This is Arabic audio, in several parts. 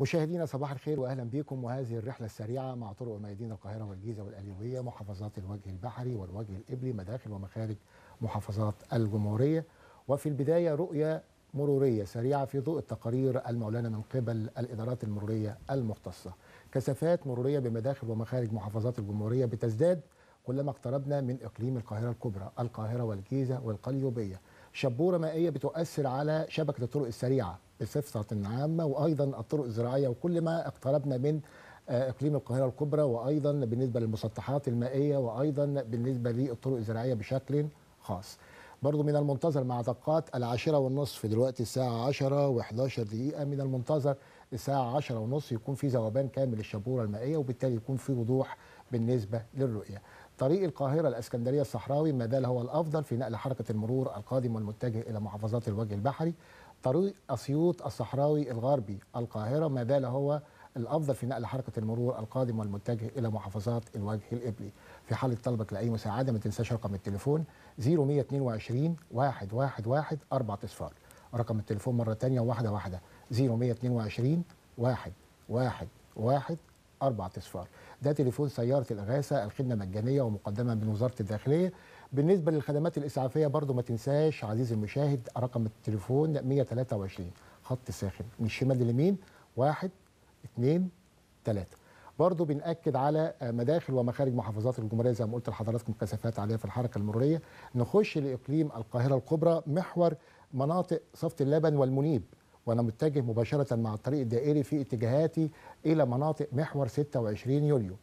مشاهدينا صباح الخير واهلا بكم وهذه الرحله السريعه مع طرق وميادين القاهره والجيزه والقليوبيه محافظات الوجه البحري والوجه الابلي مداخل ومخارج محافظات الجمهوريه وفي البدايه رؤيه مروريه سريعه في ضوء التقارير المعلنه من قبل الادارات المروريه المختصه. كثافات مروريه بمداخل ومخارج محافظات الجمهوريه بتزداد كلما اقتربنا من اقليم القاهره الكبرى، القاهره والجيزه والقليوبيه. شبوره مائيه بتؤثر على شبكه الطرق السريعه بصفة عامة وأيضا الطرق الزراعية وكل ما اقتربنا من آه، اقليم القاهره الكبرى وايضا بالنسبه للمسطحات المائيه وايضا بالنسبه للطرق الزراعيه بشكل خاص. برضو من المنتظر مع دقات العاشرة والنصف دلوقتي الساعة 10 و11 دقيقة من المنتظر الساعة 10 ونصف يكون في ذوبان كامل للشبورة المائية وبالتالي يكون في وضوح بالنسبة للرؤية طريق القاهرة الأسكندرية الصحراوي ما زال هو الأفضل في نقل حركة المرور القادم والمتجه إلى محافظات الوجه البحري طريق أسيوط الصحراوي الغربي القاهرة ما زال هو الأفضل في نقل حركة المرور القادم والمتجه إلى محافظات الوجه الإبلي في حالة طلبك لأي مساعدة ما تنساش رقم التليفون 0122 111 4 أصفار رقم التليفون مرة تانية واحدة واحدة 0122 111 4 أصفار ده تليفون سيارة الإغاثة الخدمة مجانية ومقدمة من وزارة الداخلية بالنسبه للخدمات الاسعافيه برضو ما تنساش عزيزي المشاهد رقم التليفون 123 خط ساخن من الشمال لليمين 1 2 3 برضه بنأكد على مداخل ومخارج محافظات الجمهورية زي ما قلت لحضراتكم كثافات عالية في الحركة المرورية نخش لإقليم القاهرة الكبرى محور مناطق صفت اللبن والمنيب وأنا متجه مباشرة مع الطريق الدائري في اتجاهاتي إلى مناطق محور 26 يوليو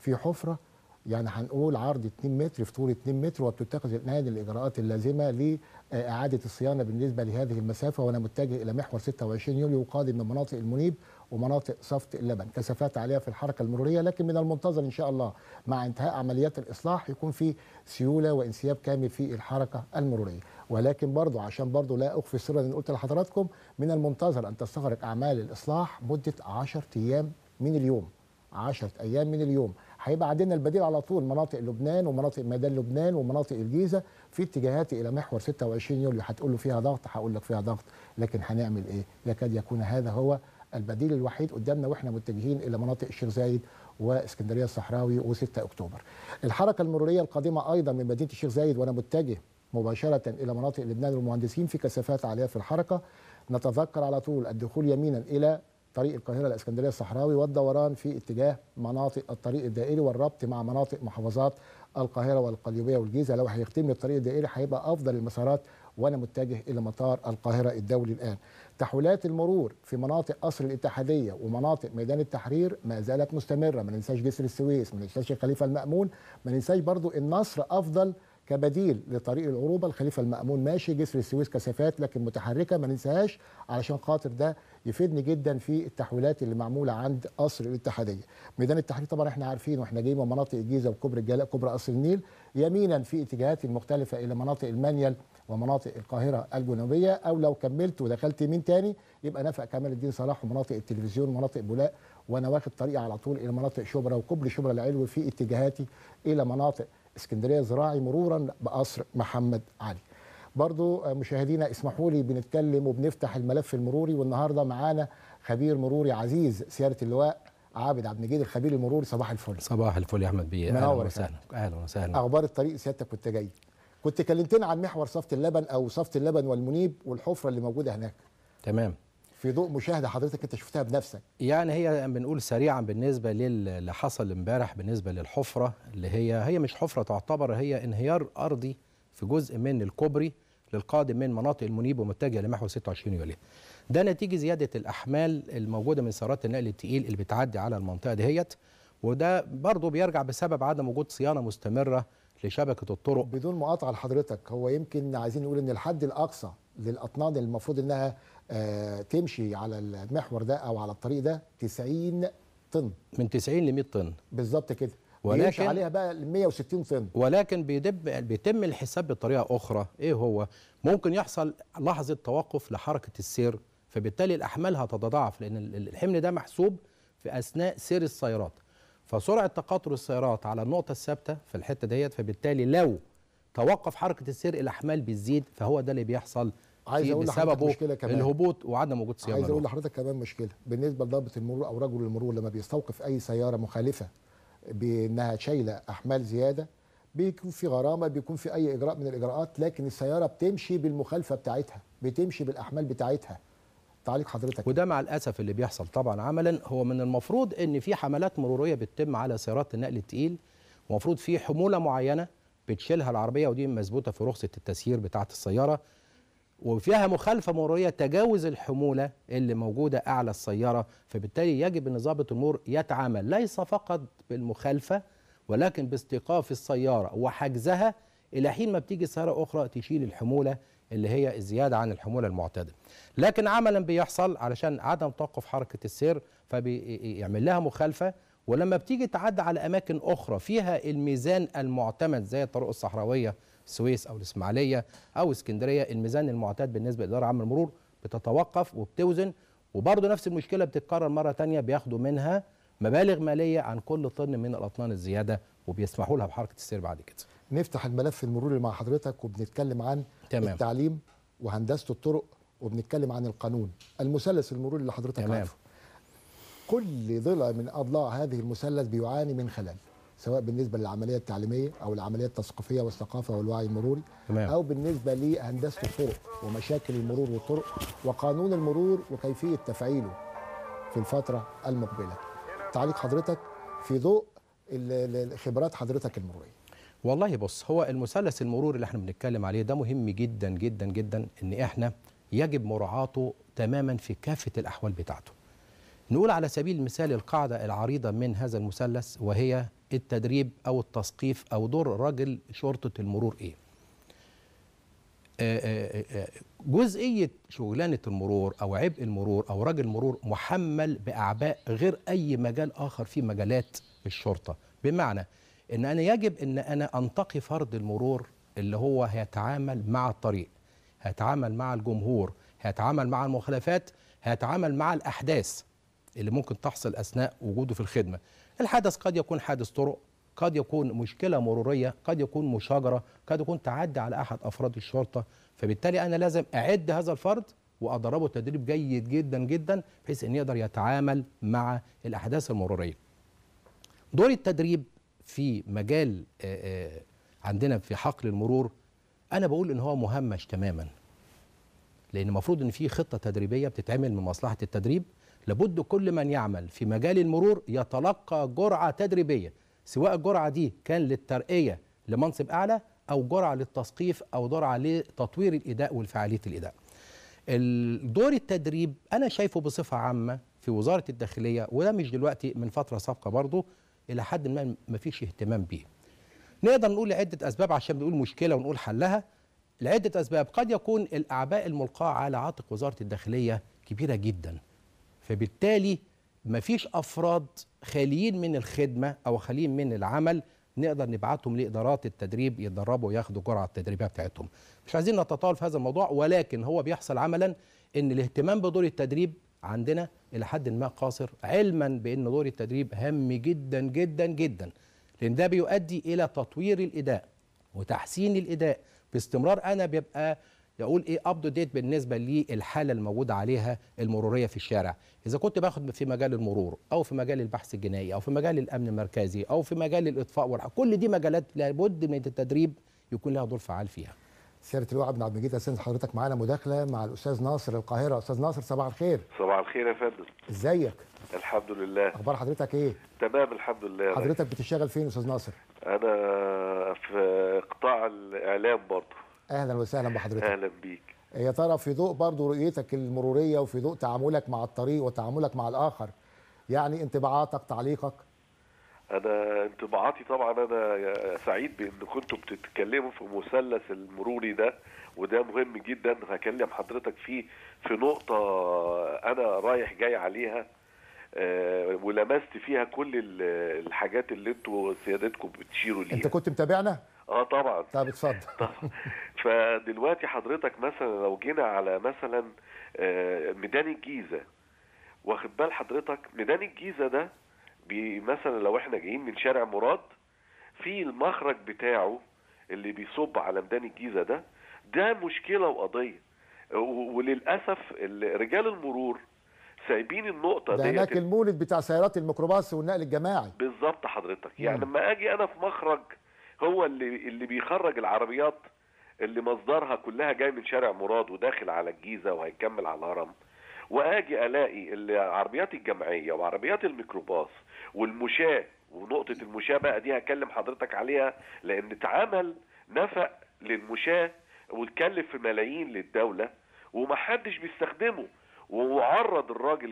في حفرة يعني هنقول عرض 2 متر في طول 2 متر وبتتخذ الان الاجراءات اللازمه لاعاده الصيانه بالنسبه لهذه المسافه وانا متجه الى محور 26 يوليو قادم من مناطق المنيب ومناطق صفت اللبن كثافات عاليه في الحركه المروريه لكن من المنتظر ان شاء الله مع انتهاء عمليات الاصلاح يكون في سيوله وانسياب كامل في الحركه المروريه ولكن برضه عشان برضه لا اخفي السر اللي قلت لحضراتكم من المنتظر ان تستغرق اعمال الاصلاح مده 10 ايام من اليوم 10 ايام من اليوم هيبقى عندنا البديل على طول مناطق لبنان ومناطق ميدان لبنان ومناطق الجيزه في اتجاهات الى محور 26 يوليو هتقول له فيها ضغط هقول لك فيها ضغط لكن هنعمل ايه؟ يكاد يكون هذا هو البديل الوحيد قدامنا واحنا متجهين الى مناطق الشيخ زايد واسكندريه الصحراوي و6 اكتوبر. الحركه المروريه القادمه ايضا من مدينه الشيخ زايد وانا متجه مباشره الى مناطق لبنان والمهندسين في كثافات عاليه في الحركه نتذكر على طول الدخول يمينا الى طريق القاهره الاسكندريه الصحراوي والدوران في اتجاه مناطق الطريق الدائري والربط مع مناطق محافظات القاهره والقليوبيه والجيزه لو هيتم الطريق الدائري هيبقى افضل المسارات وانا متجه الى مطار القاهره الدولي الان. تحويلات المرور في مناطق قصر الاتحاديه ومناطق ميدان التحرير ما زالت مستمره، ما ننساش جسر السويس، ما ننساش الخليفه المامون، ما ننساش برضو النصر افضل كبديل لطريق العروبه الخليفه المامون ماشي جسر السويس كثافات لكن متحركه ما ننساهاش علشان خاطر ده يفيدني جدا في التحويلات اللي معموله عند قصر الاتحاديه ميدان التحرير طبعا احنا عارفين واحنا جايين من مناطق الجيزه وكوبري الجلاء كوبري قصر النيل يمينا في اتجاهات المختلفه الى مناطق المنيل ومناطق القاهره الجنوبيه او لو كملت ودخلت يمين تاني يبقى نفق كمال الدين صلاح ومناطق التلفزيون ومناطق بولاق وانا واخد طريقي على طول الى مناطق شبرا وكوبري شبرا العلوي في اتجاهاتي الى مناطق اسكندريه زراعي مرورا بقصر محمد علي برضو آه، مشاهدينا اسمحوا لي بنتكلم وبنفتح الملف المروري والنهارده معانا خبير مروري عزيز سياره اللواء عابد عبد المجيد الخبير المروري صباح الفل صباح الفل يا احمد بيه اهلا وسهلا اهلا وسهلا اخبار الطريق سيادتك كنت جاي كنت كلمتنا عن محور صفه اللبن او صفه اللبن والمنيب والحفره اللي موجوده هناك تمام في ضوء مشاهده حضرتك انت شفتها بنفسك يعني هي بنقول سريعا بالنسبه للي حصل امبارح بالنسبه للحفره اللي هي هي مش حفره تعتبر هي انهيار ارضي في جزء من الكوبري للقادم من مناطق المنيب ومتجهه لمحور 26 يوليو ده نتيجه زياده الاحمال الموجوده من سيارات النقل الثقيل اللي بتعدي على المنطقه دهيت وده برضه بيرجع بسبب عدم وجود صيانه مستمره لشبكه الطرق بدون مقاطعه لحضرتك هو يمكن عايزين نقول ان الحد الاقصى للاطنان المفروض انها آه، تمشي على المحور ده او على الطريق ده 90 طن من 90 ل 100 طن بالظبط كده ولكن عليها بقى 160 طن ولكن بيدب بيتم الحساب بطريقه اخرى ايه هو ممكن يحصل لحظه توقف لحركه السير فبالتالي الاحمال هتتضاعف لان الحمل ده محسوب في اثناء سير السيارات فسرعه تقاطر السيارات على النقطه الثابته في الحته ديت فبالتالي لو توقف حركه السير الاحمال بتزيد فهو ده اللي بيحصل عايز اقول لحضرتك مشكله كمان الهبوط وعدم وجود سيارة عايز اقول لحضرتك كمان مشكله بالنسبه لضابط المرور او رجل المرور لما بيستوقف اي سياره مخالفه بانها شايله احمال زياده بيكون في غرامه بيكون في اي اجراء من الاجراءات لكن السياره بتمشي بالمخالفه بتاعتها بتمشي بالاحمال بتاعتها تعليق حضرتك وده مع الاسف اللي بيحصل طبعا عملا هو من المفروض ان في حملات مروريه بتتم على سيارات النقل الثقيل ومفروض في حموله معينه بتشيلها العربيه ودي مثبوته في رخصه التسيير بتاعه السياره وفيها مخالفه مروريه تجاوز الحموله اللي موجوده اعلى السياره فبالتالي يجب ان ضابط المرور يتعامل ليس فقط بالمخالفه ولكن باستيقاف السياره وحجزها الى حين ما بتيجي سياره اخرى تشيل الحموله اللي هي الزياده عن الحموله المعتاده لكن عملا بيحصل علشان عدم توقف حركه السير فبيعمل لها مخالفه ولما بتيجي تعدي على اماكن اخرى فيها الميزان المعتمد زي الطرق الصحراويه السويس او الاسماعيليه او اسكندريه الميزان المعتاد بالنسبه للاداره العامه المرور بتتوقف وبتوزن وبرضه نفس المشكله بتتكرر مره ثانيه بياخدوا منها مبالغ ماليه عن كل طن من الاطنان الزياده وبيسمحوا لها بحركه السير بعد كده. نفتح الملف المروري مع حضرتك وبنتكلم عن تمام. التعليم وهندسه الطرق وبنتكلم عن القانون المثلث المروري اللي حضرتك تمام. عارفه. كل ضلع من اضلاع هذه المثلث بيعاني من خلل. سواء بالنسبه للعمليه التعليميه او العمليه التثقيفيه والثقافه والوعي المروري تمام. او بالنسبه لهندسه الطرق ومشاكل المرور والطرق وقانون المرور وكيفيه تفعيله في الفتره المقبله تعليق حضرتك في ضوء خبرات حضرتك المروريه والله بص هو المثلث المرور اللي احنا بنتكلم عليه ده مهم جدا جدا جدا ان احنا يجب مراعاته تماما في كافه الاحوال بتاعته نقول على سبيل المثال القاعده العريضه من هذا المثلث وهي التدريب او التثقيف او دور راجل شرطه المرور ايه آه، آه، آه، جزئيه شغلانه المرور او عبء المرور او راجل مرور محمل باعباء غير اي مجال اخر في مجالات الشرطه بمعنى ان انا يجب ان انا انتقي فرد المرور اللي هو هيتعامل مع الطريق هيتعامل مع الجمهور هيتعامل مع المخالفات هيتعامل مع الاحداث اللي ممكن تحصل اثناء وجوده في الخدمه الحدث قد يكون حادث طرق قد يكون مشكله مروريه قد يكون مشاجره قد يكون تعدي على احد افراد الشرطه فبالتالي انا لازم اعد هذا الفرد وادربه تدريب جيد جدا جدا بحيث ان يقدر يتعامل مع الاحداث المروريه دور التدريب في مجال آه، آه، عندنا في حقل المرور انا بقول ان هو مهمش تماما لان المفروض ان في خطه تدريبيه بتتعمل من مصلحه التدريب لابد كل من يعمل في مجال المرور يتلقى جرعة تدريبية سواء الجرعة دي كان للترقية لمنصب أعلى أو جرعة للتثقيف أو جرعة لتطوير الإداء والفعالية الإداء الدور التدريب أنا شايفه بصفة عامة في وزارة الداخلية وده مش دلوقتي من فترة سابقة برضه إلى حد ما مفيش اهتمام بيه نقدر نقول لعدة أسباب عشان نقول مشكلة ونقول حلها لعدة أسباب قد يكون الأعباء الملقاة على عاتق وزارة الداخلية كبيرة جداً فبالتالي مفيش افراد خاليين من الخدمه او خاليين من العمل نقدر نبعتهم لادارات التدريب يتدربوا وياخدوا جرعه التدريبيه بتاعتهم. مش عايزين نتطاول في هذا الموضوع ولكن هو بيحصل عملا ان الاهتمام بدور التدريب عندنا الى حد ما قاصر علما بان دور التدريب هام جدا جدا جدا لان ده بيؤدي الى تطوير الاداء وتحسين الاداء باستمرار انا بيبقى يقول ايه اب تو ديت بالنسبه للحاله الموجوده عليها المروريه في الشارع اذا كنت باخد في مجال المرور او في مجال البحث الجنائي او في مجال الامن المركزي او في مجال الاطفاء والحق. كل دي مجالات لابد من التدريب يكون لها دور فعال فيها سياده اللواء عبد المجيد استاذن حضرتك معانا مداخله مع الاستاذ ناصر القاهره استاذ ناصر صباح الخير صباح الخير يا فندم ازيك الحمد لله اخبار حضرتك ايه تمام الحمد لله حضرتك بتشتغل فين يا استاذ ناصر انا في قطاع الاعلام برضه اهلا وسهلا بحضرتك اهلا بيك يا ترى في ضوء برضه رؤيتك المروريه وفي ضوء تعاملك مع الطريق وتعاملك مع الاخر يعني انطباعاتك تعليقك انا انطباعاتي طبعا انا سعيد بان كنتم بتتكلموا في مثلث المروري ده وده مهم جدا هكلم حضرتك فيه في نقطه انا رايح جاي عليها آه، ولمست فيها كل الحاجات اللي انتوا سيادتكم بتشيروا ليها انت كنت متابعنا اه طبعا طب اتفضل فدلوقتي حضرتك مثلا لو جينا على مثلا آه، ميدان الجيزه واخد بال حضرتك ميدان الجيزه ده مثلا لو احنا جايين من شارع مراد في المخرج بتاعه اللي بيصب على ميدان الجيزه ده ده مشكله وقضيه وللاسف رجال المرور سايبين النقطه دي ده هناك المولد بتاع سيارات الميكروباص والنقل الجماعي بالظبط حضرتك يعني لما اجي انا في مخرج هو اللي اللي بيخرج العربيات اللي مصدرها كلها جاي من شارع مراد وداخل على الجيزه وهيكمل على الهرم واجي الاقي العربيات الجمعيه وعربيات الميكروباص والمشاه ونقطه المشاه بقى دي هكلم حضرتك عليها لان اتعمل نفق للمشاه واتكلف في ملايين للدوله ومحدش بيستخدمه وعرض الراجل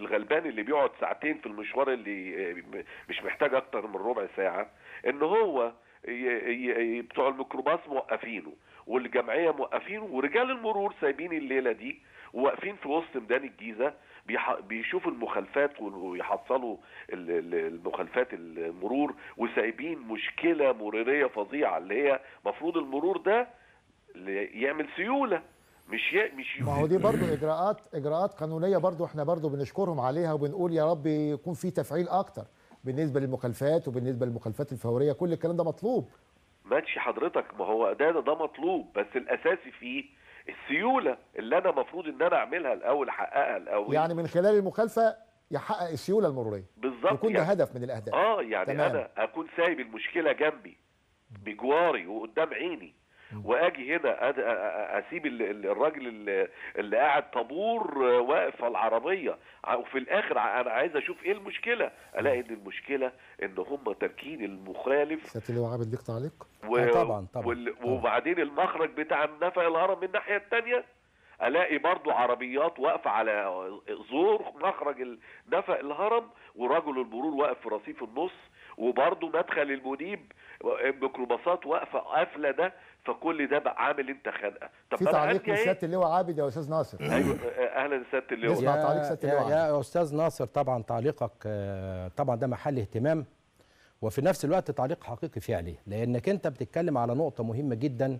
الغلبان اللي بيقعد ساعتين في المشوار اللي مش محتاج اكتر من ربع ساعه ان هو بتوع الميكروباص موقفينه والجمعيه موقفينه ورجال المرور سايبين الليله دي واقفين في وسط ميدان الجيزه بيشوفوا المخالفات ويحصلوا المخالفات المرور وسايبين مشكله مروريه فظيعه اللي هي مفروض المرور ده يعمل سيوله مش ي... مش ما هو دي برضه اجراءات اجراءات قانونيه برضه احنا برضه بنشكرهم عليها وبنقول يا رب يكون في تفعيل اكتر بالنسبه للمخالفات وبالنسبه للمخالفات الفوريه كل الكلام ده مطلوب ماشي حضرتك ما هو ده ده مطلوب بس الاساسي فيه السيوله اللي انا المفروض ان انا اعملها الاول احققها الاول يعني من خلال المخالفه يحقق السيوله المروريه بالظبط يكون يعني ده هدف من الاهداف اه يعني تمام. انا اكون سايب المشكله جنبي بجواري وقدام عيني واجي هنا اسيب الراجل اللي قاعد طابور واقف على العربيه وفي الاخر انا عايز اشوف ايه المشكله الاقي ان المشكله ان هم تركين المخالف سياده اللواء عامل ليك تعليق و... آه، طبعا طبعا وال... وبعدين المخرج بتاع النفع الهرم من الناحيه الثانيه الاقي برضو عربيات واقفه على زور مخرج نفق الهرم ورجل المرور واقف في رصيف النص وبرضو مدخل المنيب ميكروباصات واقفه قافله ده فكل ده بقى عامل انت خانقه طب في تعليق من سياده اللواء عابد يا استاذ ناصر ايوه أه، اهلا سياده اللواء يا تعليق سياده اللواء يا استاذ ناصر طبعا تعليقك آه، طبعا ده محل اهتمام وفي نفس الوقت تعليق حقيقي فعلي لانك انت بتتكلم على نقطه مهمه جدا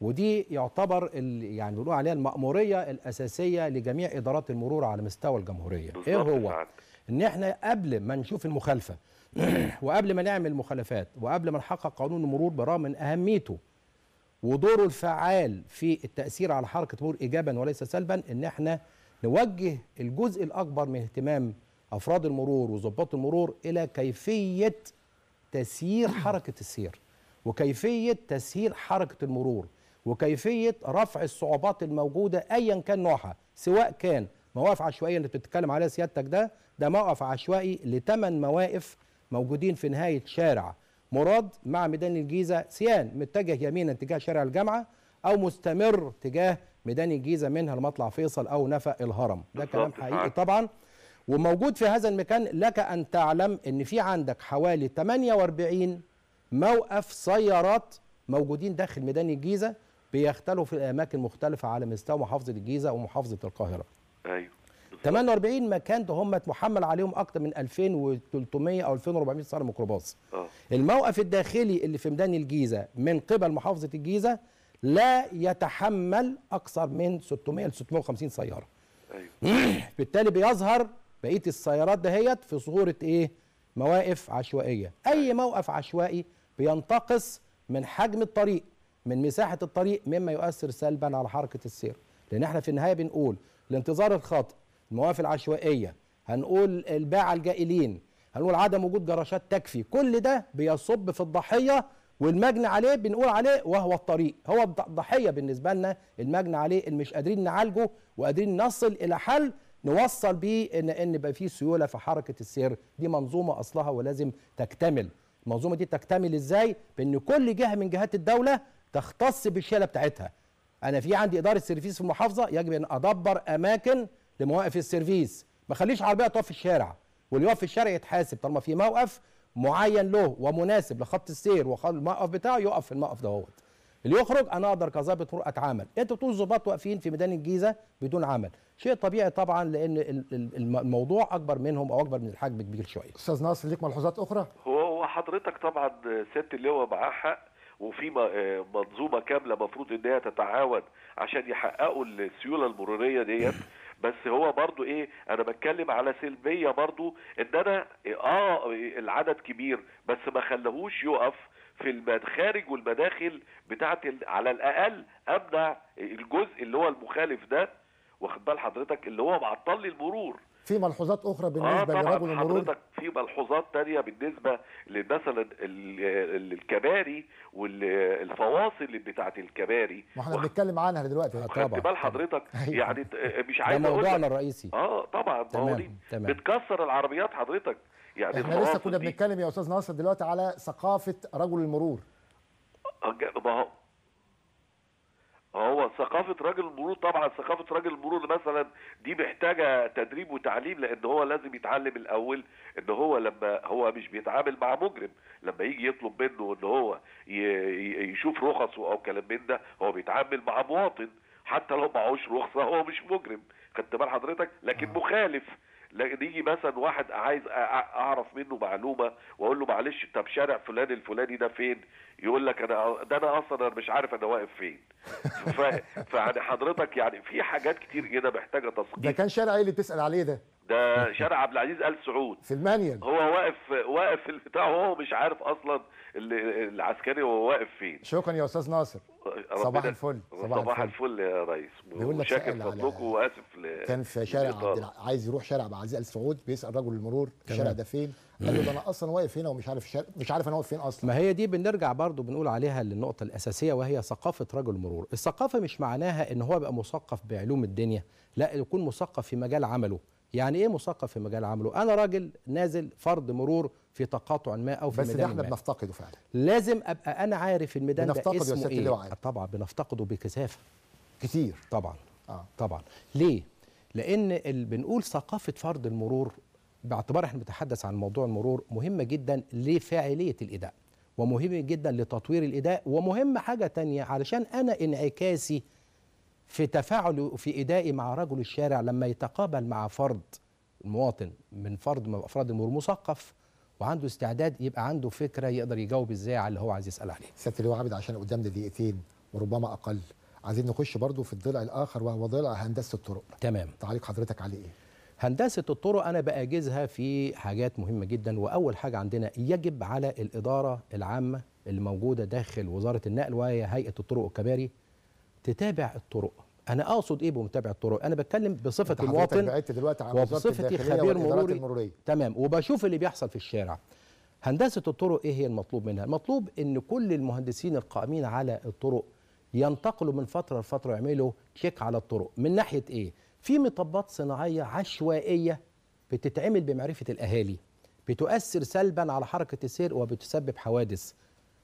ودي يعتبر يعني بنقول عليها المأمورية الأساسية لجميع إدارات المرور على مستوى الجمهورية إيه هو؟ إن إحنا قبل ما نشوف المخالفة وقبل ما نعمل مخالفات وقبل ما نحقق قانون المرور برغم من أهميته ودوره الفعال في التأثير على حركة مرور إيجابا وليس سلبا إن احنا نوجه الجزء الأكبر من اهتمام أفراد المرور وظباط المرور إلى كيفية تسيير حركة السير وكيفية تسهيل حركة المرور وكيفية رفع الصعوبات الموجودة أيا كان نوعها سواء كان مواقف عشوائية اللي بتتكلم عليها سيادتك ده ده موقف عشوائي لثمان مواقف موجودين في نهاية شارع مراد مع ميدان الجيزة سيان متجه يمينا تجاه شارع الجامعة أو مستمر تجاه ميدان الجيزة منها المطلع فيصل أو نفق الهرم ده كلام حقيقي آه. طبعا وموجود في هذا المكان لك أن تعلم أن في عندك حوالي 48 موقف سيارات موجودين داخل ميدان الجيزة بيختلوا في اماكن مختلفة على مستوى محافظة الجيزة ومحافظة القاهرة أيوه 48 مكان ده هم اتمحمل عليهم اكتر من 2300 او 2400 سعر ميكروباص آه. الموقف الداخلي اللي في ميدان الجيزه من قبل محافظه الجيزه لا يتحمل اكثر من 600 ل 650 سياره ايوه بالتالي بيظهر بقيه السيارات دهيت في صوره ايه مواقف عشوائيه اي أيوة. موقف عشوائي بينتقص من حجم الطريق من مساحه الطريق مما يؤثر سلبا على حركه السير لان احنا في النهايه بنقول الانتظار الخاطئ المواقف العشوائيه هنقول الباعة الجائلين هنقول عدم وجود جراشات تكفي كل ده بيصب في الضحيه والمجني عليه بنقول عليه وهو الطريق هو الضحيه بالنسبه لنا المجني عليه اللي مش قادرين نعالجه وقادرين نصل الى حل نوصل بيه ان ان يبقى فيه سيوله في حركه السير دي منظومه اصلها ولازم تكتمل المنظومه دي تكتمل ازاي بان كل جهه من جهات الدوله تختص بالشيله بتاعتها انا في عندي اداره سيرفيس في المحافظه يجب ان ادبر اماكن لمواقف السيرفيس ما خليش عربيه تقف في الشارع واللي يقف في الشارع يتحاسب طالما في موقف معين له ومناسب لخط السير والموقف بتاعه يقف في الموقف دهوت اللي يخرج انا اقدر كظابط طرق اتعامل انتوا بتقول ظباط واقفين في ميدان الجيزه بدون عمل شيء طبيعي طبعا لان الموضوع اكبر منهم او اكبر من الحجم كبير شويه استاذ ناصر ليك ملحوظات اخرى هو حضرتك طبعا ست اللي هو معاه حق وفي آه، منظومه كامله المفروض ان هي تتعاون عشان يحققوا السيوله المروريه ديت بس هو برضو ايه انا بتكلم على سلبيه برضو ان انا اه العدد كبير بس ما خلهوش يقف في المخارج والمداخل بتاعت على الاقل امنع الجزء اللي هو المخالف ده واخد بال حضرتك اللي هو معطل لي المرور في ملحوظات اخرى بالنسبه آه لرجل المرور حضرتك في ملحوظات ثانيه بالنسبه لمثلا الكباري والفواصل بتاعه الكباري ما احنا بنتكلم عنها دلوقتي طبعا خدت بال حضرتك أيوة. يعني آه، آه، مش عايز اقول موضوعنا الرئيسي اه طبعا تمام. تمام. بتكسر العربيات حضرتك يعني احنا لسه كنا بنتكلم يا استاذ ناصر دلوقتي على ثقافه رجل المرور آه، ما هو ثقافة راجل المرور طبعا ثقافة راجل المرور مثلا دي محتاجة تدريب وتعليم لأن هو لازم يتعلم الأول إن هو لما هو مش بيتعامل مع مجرم لما يجي يطلب منه إن هو يشوف رخصه أو كلام من ده هو بيتعامل مع مواطن حتى لو معهوش رخصة هو مش مجرم خدت بال حضرتك لكن آه. مخالف يجي مثلا واحد عايز اعرف منه معلومه واقول له معلش طب شارع فلان الفلاني ده فين يقول لك انا ده انا اصلا انا مش عارف انا واقف فين فيعني حضرتك يعني في حاجات كتير كده محتاجه تثقيف ده كان شارع ايه اللي تسال عليه ده ده شارع عبد العزيز ال سعود في المانيال هو واقف واقف في البتاع وهو مش عارف اصلا العسكري هو واقف فين شكرا يا استاذ ناصر صباح الفل صباح, صباح الفل. الفل يا ريس بيقول لك شاكر فضلكم واسف ل... كان في شارع عبد عايز يروح شارع عبد العزيز ال سعود بيسال رجل المرور الشارع ده فين قال له ده انا اصلا واقف هنا ومش عارف شارع مش عارف انا واقف فين اصلا ما هي دي بنرجع برضه بنقول عليها للنقطه الاساسيه وهي ثقافه رجل المرور الثقافه مش معناها ان هو بقى مثقف بعلوم الدنيا لا يكون مثقف في مجال عمله يعني ايه مثقف في مجال عمله انا راجل نازل فرض مرور في تقاطع ما او في بس ميدان بس احنا بنفتقده فعلا لازم ابقى انا عارف الميدان ده اسمه ايه عارف. طبعا بنفتقده بكثافه كتير طبعا آه. طبعا ليه لان بنقول ثقافه فرض المرور باعتبار احنا بنتحدث عن موضوع المرور مهمه جدا لفاعليه الاداء ومهم جدا لتطوير الاداء ومهم حاجه تانية علشان انا انعكاسي في تفاعله في ادائي مع رجل الشارع لما يتقابل مع فرد المواطن من فرد من أفراد المرور مثقف وعنده استعداد يبقى عنده فكرة يقدر يجاوب إزاي على اللي هو عايز يسأل عليه سيادة اللواء عبد عشان قدامنا دقيقتين وربما أقل عايزين نخش برضو في الضلع الآخر وهو ضلع هندسة الطرق تمام تعليق حضرتك عليه إيه؟ هندسة الطرق أنا بأجزها في حاجات مهمة جدا وأول حاجة عندنا يجب على الإدارة العامة اللي موجودة داخل وزارة النقل وهي هيئة الطرق والكباري تتابع الطرق انا اقصد ايه بمتابعه الطرق انا بتكلم بصفه المواطن دلوقتي وبصفتي خبير مروري تمام وبشوف اللي بيحصل في الشارع هندسه الطرق ايه هي المطلوب منها المطلوب ان كل المهندسين القائمين على الطرق ينتقلوا من فتره لفتره يعملوا تشيك على الطرق من ناحيه ايه في مطبات صناعيه عشوائيه بتتعمل بمعرفه الاهالي بتؤثر سلبا على حركه السير وبتسبب حوادث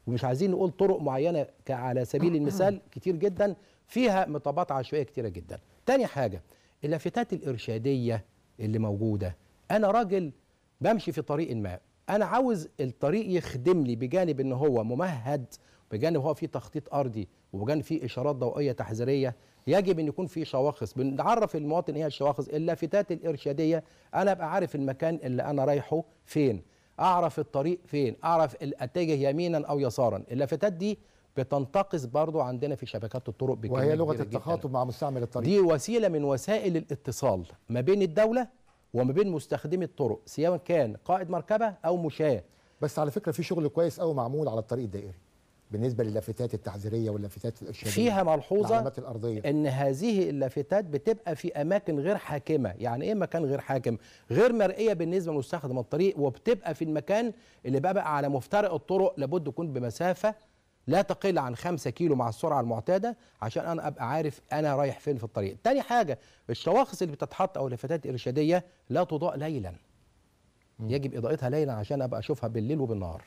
ومش عايزين نقول طرق معينه على سبيل المثال كتير جدا فيها مطبات عشوائيه كتيره جدا تاني حاجه اللافتات الارشاديه اللي موجوده انا راجل بمشي في طريق ما انا عاوز الطريق يخدم لي بجانب ان هو ممهد بجانب هو فيه تخطيط ارضي وبجانب فيه اشارات ضوئيه تحذيريه يجب ان يكون فيه شواخص بنعرف المواطن ايه الشواخص اللافتات الارشاديه انا ابقى عارف المكان اللي انا رايحه فين اعرف الطريق فين اعرف اتجه يمينا او يسارا اللافتات دي بتنتقص برضو عندنا في شبكات الطرق بكمية وهي لغه التخاطب مع مستعمل الطريق دي وسيله من وسائل الاتصال ما بين الدوله وما بين مستخدمي الطرق سواء كان قائد مركبه او مشاه بس على فكره في شغل كويس قوي معمول على الطريق الدائري بالنسبه للافتات التحذيريه واللافتات الارشاديه فيها ملحوظه الأرضية. ان هذه اللافتات بتبقى في اماكن غير حاكمه يعني ايه مكان غير حاكم غير مرئيه بالنسبه لمستخدم الطريق وبتبقى في المكان اللي بقى بقى على مفترق الطرق لابد يكون بمسافه لا تقل عن 5 كيلو مع السرعه المعتاده عشان انا ابقى عارف انا رايح فين في الطريق تاني حاجه الشواخص اللي بتتحط او اللافتات الارشاديه لا تضاء ليلا يجب اضاءتها ليلا عشان ابقى اشوفها بالليل وبالنهار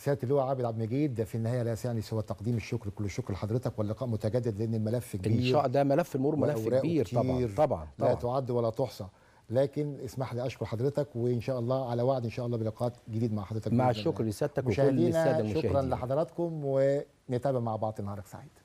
سياده اللواء عابد عبد المجيد في النهايه لا يعني سوى تقديم الشكر كل الشكر لحضرتك واللقاء متجدد لان الملف كبير ان شاء ده ملف المرور ملف كبير طبعا طبعا لا تعد ولا تحصى لكن اسمح لي اشكر حضرتك وان شاء الله على وعد ان شاء الله بلقاءات جديد مع حضرتك مع الشكر لسيادتك وكل الساده المشاهدين شكرا لحضراتكم ونتابع مع بعض نهارك سعيد